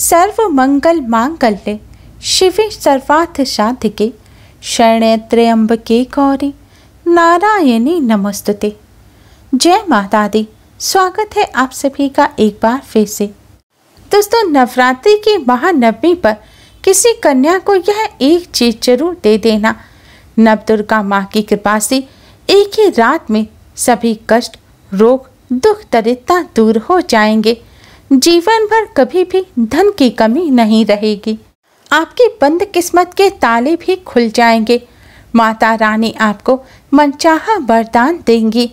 सर्व मंगल मांगल्य शिवे सर्वार्थ साधिके शरण्यत्रयंबके गौरी नारायणी नमस्तुते जय माता दी स्वागत है आप सभी का एक बार फिर से दोस्तों नवरात्रि की महानवमी पर किसी कन्या को यह एक चीज जरूर दे देना नव दुर्गा माँ की कृपा से एक ही रात में सभी कष्ट रोग दुख दरिद्रता दूर हो जाएंगे जीवन भर कभी भी धन की कमी नहीं रहेगी आपकी बंद किस्मत के ताले भी खुल जाएंगे माता रानी आपको मनचाहा वरदान देंगी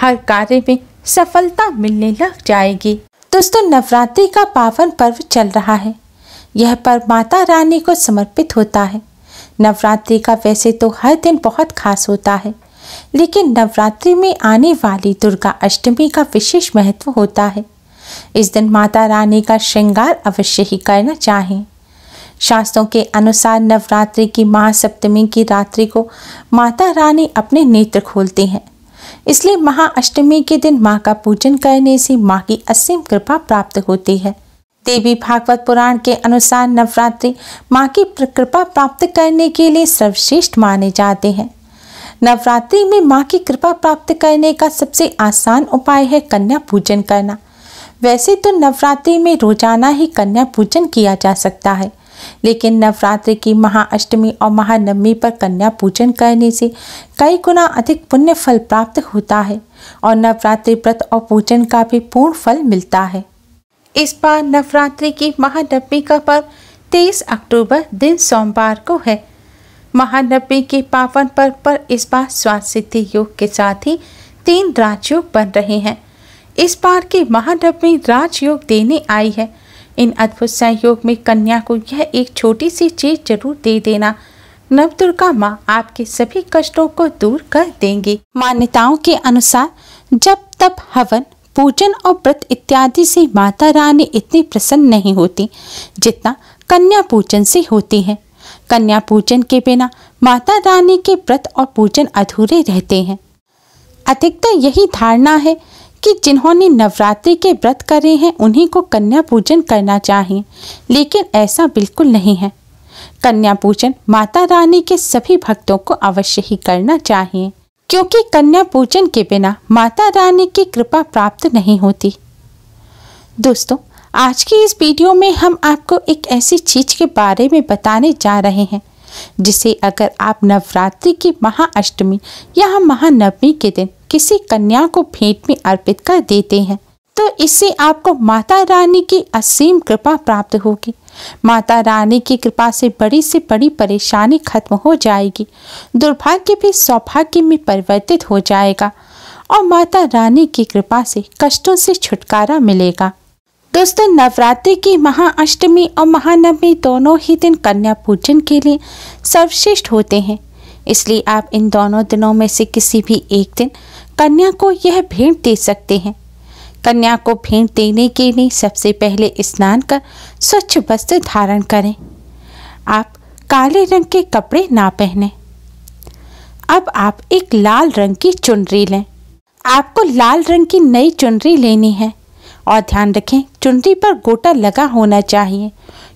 हर कार्य में सफलता मिलने लग जाएगी दोस्तों नवरात्रि का पावन पर्व चल रहा है यह पर्व माता रानी को समर्पित होता है नवरात्रि का वैसे तो हर दिन बहुत खास होता है लेकिन नवरात्रि में आने वाली दुर्गा अष्टमी का विशेष महत्व होता है इस दिन माता रानी का श्रृंगार अवश्य ही करना चाहें शास्त्रों के अनुसार नवरात्रि की महासप्तमी की रात्रि को माता रानी अपने नेत्र खोलती हैं इसलिए महाअष्टमी के दिन माँ का पूजन करने से माँ की असीम कृपा प्राप्त होती है देवी भागवत पुराण के अनुसार नवरात्रि माँ की कृपा प्राप्त करने के लिए सर्वश्रेष्ठ माने जाते हैं नवरात्रि में माँ की कृपा प्राप्त करने का सबसे आसान उपाय है कन्या पूजन करना वैसे तो नवरात्रि में रोजाना ही कन्या पूजन किया जा सकता है लेकिन नवरात्रि की महाअष्टमी और महानवमी पर कन्या पूजन करने से कई गुना अधिक पुण्य फल प्राप्त होता है और नवरात्रि व्रत और पूजन का भी पूर्ण फल मिलता है इस बार नवरात्रि की महानवमी का पर्व तेईस अक्टूबर दिन सोमवार को है महानवमी के पावन पर्व पर इस बार स्वास्थ्य सिद्धि योग के साथ ही तीन राजयोग बन रहे हैं इस बार के महानव में राजयोग देने आई है इन अद्भुत संयोग में कन्या को यह एक छोटी सी चीज जरूर दे देना नव दुर्गा माँ आपके सभी कष्टों को दूर कर देंगी मान्यताओं के अनुसार जब तब हवन पूजन और व्रत इत्यादि से माता रानी इतनी प्रसन्न नहीं होती जितना कन्या पूजन से होती है कन्या पूजन के बिना माता रानी के व्रत और पूजन अधूरे रहते हैं अधिकतर यही धारणा है कि जिन्होंने नवरात्रि के व्रत करे हैं उन्हीं को कन्या पूजन करना चाहिए लेकिन ऐसा बिल्कुल नहीं है कन्या पूजन माता रानी के सभी भक्तों को अवश्य ही करना चाहिए क्योंकि कन्या पूजन के बिना माता रानी की कृपा प्राप्त नहीं होती दोस्तों आज की इस वीडियो में हम आपको एक ऐसी चीज के बारे में बताने जा रहे हैं जिसे अगर आप नवरात्रि की महाअष्टमी या महानवमी के दिन किसी कन्या को भेंट में अर्पित कर देते हैं तो इससे आपको माता रानी की असीम कृपा प्राप्त होगी माता रानी की कृपा से बड़ी से बड़ी परेशानी खत्म हो जाएगी दुर्भाग्य भी सौभाग्य में परिवर्तित हो जाएगा और माता रानी की कृपा से कष्टों से छुटकारा मिलेगा दोस्तों नवरात्रि की महाअष्टमी और महानवमी दोनों ही दिन कन्या पूजन के लिए सर्वश्रेष्ठ होते हैं इसलिए आप इन दोनों दिनों में से किसी भी एक दिन कन्या को यह भेंट दे सकते हैं कन्या को भेंट देने के लिए सबसे पहले स्नान कर स्वच्छ वस्त्र धारण करें आप काले रंग के कपड़े ना पहने अब आप एक लाल रंग की चुनरी लें आपको लाल रंग की नई चुनरी लेनी है और ध्यान रखें चुनरी पर गोटा लगा होना चाहिए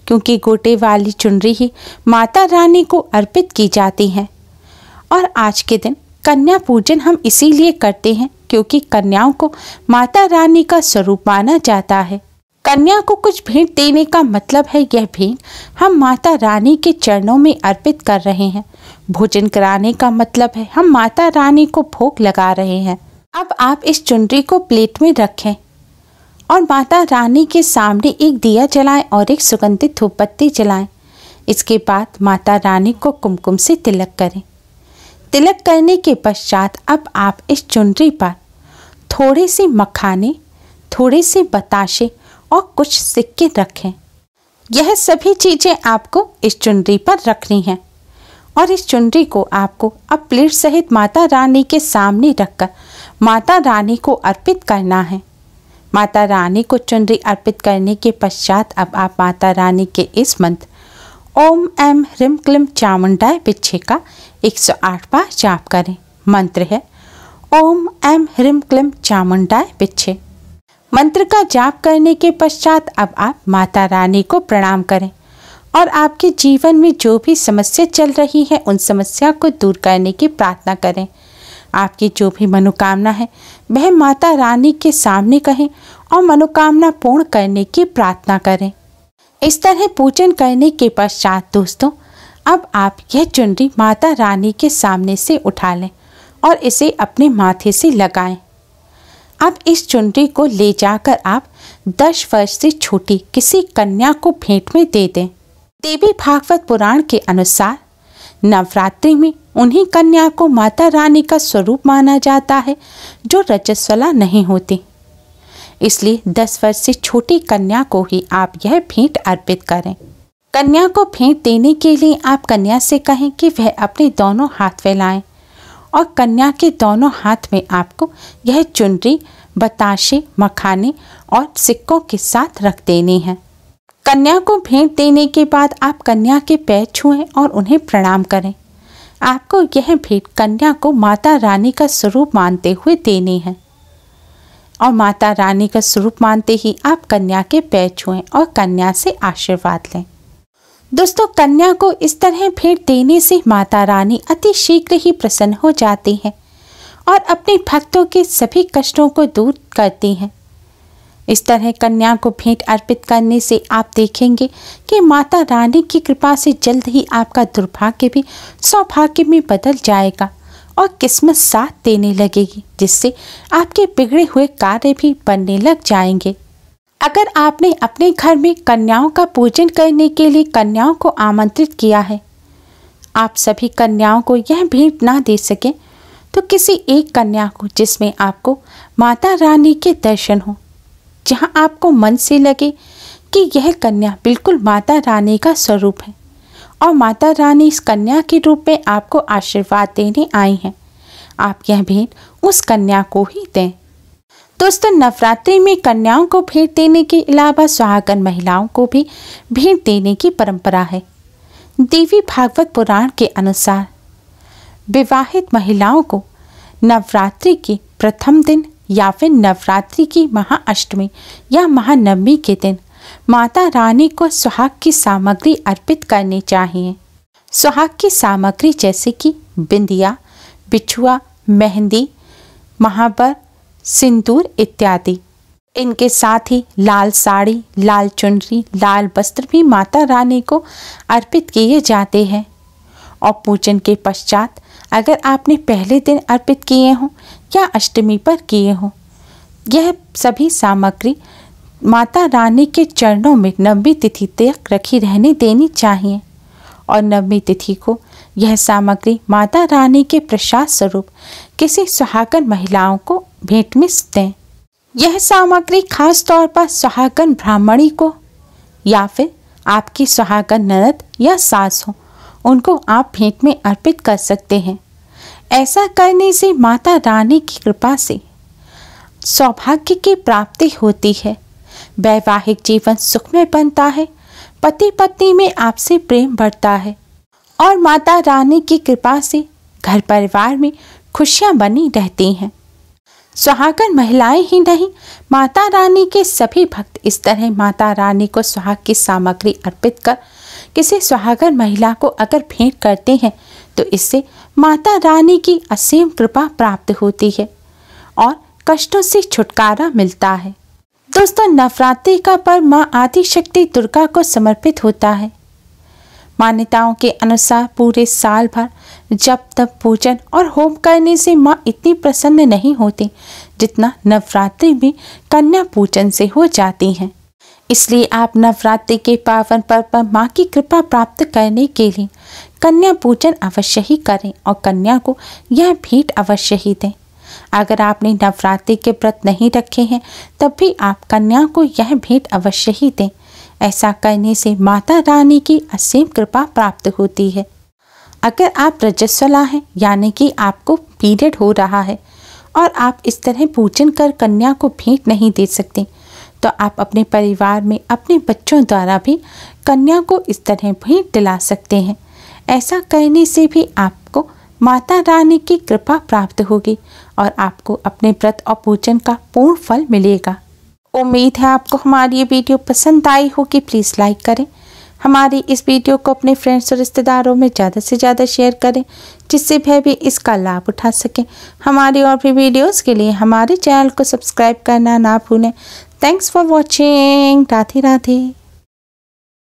क्योंकि गोटे वाली चुनरी ही माता रानी को अर्पित की जाती है और आज के दिन कन्या पूजन हम इसीलिए करते हैं क्योंकि कन्याओं को माता रानी का स्वरूप माना जाता है कन्या को कुछ भेंट देने का मतलब है यह भेंट हम माता रानी के चरणों में अर्पित कर रहे हैं भोजन कराने का मतलब है हम माता रानी को भोग लगा रहे हैं अब आप इस चुनरी को प्लेट में रखें और माता रानी के सामने एक दिया जलाएं और एक सुगंधित धूपबत्ती जलाएं इसके बाद माता रानी को कुमकुम से तिलक करें तिलक करने के पश्चात अब आप इस चुनरी पर थोड़े से मखाने थोड़े से बताशे और कुछ सिक्के रखें यह सभी चीज़ें आपको इस चुनरी पर रखनी हैं और इस चुनरी को आपको अब प्लेट सहित माता रानी के सामने रखकर माता रानी को अर्पित करना है माता रानी को चुनरी अर्पित करने के पश्चात अब आप माता रानी के इस मंत्र ओम एम ह्रीम क्लिम चामुंडाय पिछे का 108 बार जाप करें मंत्र है ओम एम ह्रीम क्लिम चामुंडाय पिछे मंत्र का जाप करने के पश्चात अब आप माता रानी को प्रणाम करें और आपके जीवन में जो भी समस्या चल रही है उन समस्या को दूर करने की प्रार्थना करें आपकी जो भी मनोकामना है वह माता रानी के सामने कहें और मनोकामना पूर्ण करने की प्रार्थना करें इस तरह पूजन करने के पश्चात दोस्तों अब आप यह चुनरी माता रानी के सामने से उठा लें और इसे अपने माथे से लगाएं। अब इस चुनरी को ले जाकर आप दस वर्ष से छोटी किसी कन्या को भेंट में दे दें देवी भागवत पुराण के अनुसार नवरात्रि में उन्हीं कन्या को माता रानी का स्वरूप माना जाता है जो रजस्वला नहीं होती इसलिए दस वर्ष से छोटी कन्या को ही आप यह भेंट अर्पित करें कन्या को भेंट देने के लिए आप कन्या से कहें कि वह अपने दोनों हाथ फैलाएं और कन्या के दोनों हाथ में आपको यह चुनरी बताशे मखाने और सिक्कों के साथ रख देनी है कन्या को भेंट देने के बाद आप कन्या के पैर छुएं और उन्हें प्रणाम करें आपको यह भेंट कन्या को माता रानी का स्वरूप मानते हुए देनी है और माता रानी का स्वरूप मानते ही आप कन्या के पैर छुएं और कन्या से आशीर्वाद लें दोस्तों कन्या को इस तरह भेंट देने से माता रानी अति शीघ्र ही प्रसन्न हो जाती हैं और अपने भक्तों के सभी कष्टों को दूर करती हैं इस तरह कन्या को भेंट अर्पित करने से आप देखेंगे कि माता रानी की कृपा से जल्द ही आपका दुर्भाग्य भी सौभाग्य में बदल जाएगा और किस्मत साथ देने लगेगी जिससे आपके बिगड़े हुए कार्य भी बनने लग जाएंगे अगर आपने अपने घर में कन्याओं का पूजन करने के लिए कन्याओं को आमंत्रित किया है आप सभी कन्याओं को यह भेंट ना दे सकें तो किसी एक कन्या को जिसमें आपको माता रानी के दर्शन हों जहाँ आपको मन से लगे कि यह कन्या बिल्कुल माता रानी का स्वरूप है और माता रानी इस कन्या के रूप में आपको आशीर्वाद देने आई हैं आप यह भेंट उस कन्या को ही दें दोस्तों नवरात्रि में कन्याओं को भेंट देने के अलावा सुहागन महिलाओं को भी भेंट देने की परंपरा है देवी भागवत पुराण के अनुसार विवाहित महिलाओं को नवरात्रि के प्रथम दिन या फिर नवरात्रि की महाअष्टमी या महानवमी के दिन माता रानी को सुहाग की सामग्री अर्पित करनी चाहिए सुहाग की सामग्री जैसे कि बिंदिया बिछुआ मेहंदी महाबर सिंदूर इत्यादि इनके साथ ही लाल साड़ी लाल चुनरी लाल वस्त्र भी माता रानी को अर्पित किए जाते हैं और पूजन के पश्चात अगर आपने पहले दिन अर्पित किए हों या अष्टमी पर किए हों यह सभी सामग्री माता रानी के चरणों में नवमी तिथि तक रखी रहने देनी चाहिए और नवमी तिथि को यह सामग्री माता रानी के प्रसाद स्वरूप किसी सुहागन महिलाओं को भेंट में दें यह सामग्री खास तौर पर सुहागन ब्राह्मणी को या फिर आपकी सुहागन ननद या सास हो उनको आप भेंट में अर्पित कर सकते हैं ऐसा करने से माता रानी की कृपा से सौभाग्य की प्राप्ति होती है वैवाहिक जीवन सुखमय बनता है पति पत्नी में आपसे प्रेम बढ़ता है और माता रानी की कृपा से घर परिवार में खुशियां बनी रहती हैं सुहागन महिलाएं ही नहीं माता रानी के सभी भक्त इस तरह माता रानी को सुहाग की सामग्री अर्पित कर किसी सुहागन महिला को अगर भेंट करते हैं तो इससे माता रानी की असीम कृपा प्राप्त होती है और कष्टों से छुटकारा मिलता है दोस्तों नवरात्रि का पर्व माँ आदिशक्ति दुर्गा को समर्पित होता है मान्यताओं के अनुसार पूरे साल भर जब तब पूजन और होम करने से माँ इतनी प्रसन्न नहीं होती जितना नवरात्रि में कन्या पूजन से हो जाती हैं इसलिए आप नवरात्रि के पावन पर्व पर माँ की कृपा प्राप्त करने के लिए कन्या पूजन अवश्य ही करें और कन्या को यह भेंट अवश्य ही दें अगर आपने नवरात्रि के व्रत नहीं रखे हैं तब भी आप कन्या को यह भेंट अवश्य ही दें ऐसा करने से माता रानी की असीम कृपा प्राप्त होती है अगर आप रजस्वला हैं यानी कि आपको पीरियड हो रहा है और आप इस तरह पूजन कर कन्या को भेंट नहीं दे सकते तो आप अपने परिवार में अपने बच्चों द्वारा भी कन्या को इस तरह भी दिला सकते हैं ऐसा करने से भी आपको माता रानी की कृपा प्राप्त होगी और आपको अपने व्रत और पूजन का पूर्ण फल मिलेगा उम्मीद है आपको हमारी ये वीडियो पसंद आई होगी प्लीज़ लाइक करें हमारी इस वीडियो को अपने फ्रेंड्स और रिश्तेदारों में ज़्यादा से ज़्यादा शेयर करें जिससे वह भी इसका लाभ उठा सकें हमारी और भी वीडियोस के लिए हमारे चैनल को सब्सक्राइब करना ना भूलें Thanks for watching. Radhe Radhe.